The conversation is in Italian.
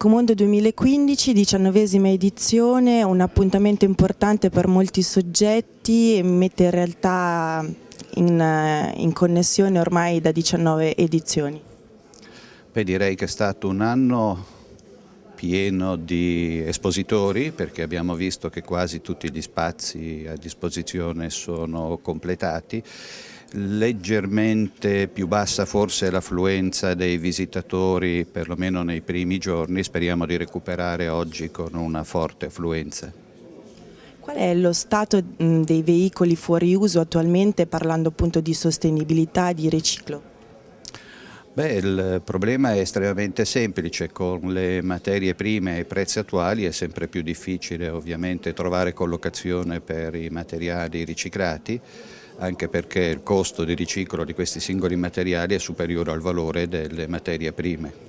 Ecomondo 2015, diciannovesima edizione, un appuntamento importante per molti soggetti, mette in realtà in, eh, in connessione ormai da 19 edizioni. Beh, direi che è stato un anno pieno di espositori perché abbiamo visto che quasi tutti gli spazi a disposizione sono completati leggermente più bassa forse l'affluenza dei visitatori, perlomeno nei primi giorni, speriamo di recuperare oggi con una forte affluenza. Qual è lo stato dei veicoli fuori uso attualmente parlando appunto di sostenibilità e di riciclo? Beh, il problema è estremamente semplice, con le materie prime e i prezzi attuali è sempre più difficile ovviamente trovare collocazione per i materiali riciclati anche perché il costo di riciclo di questi singoli materiali è superiore al valore delle materie prime.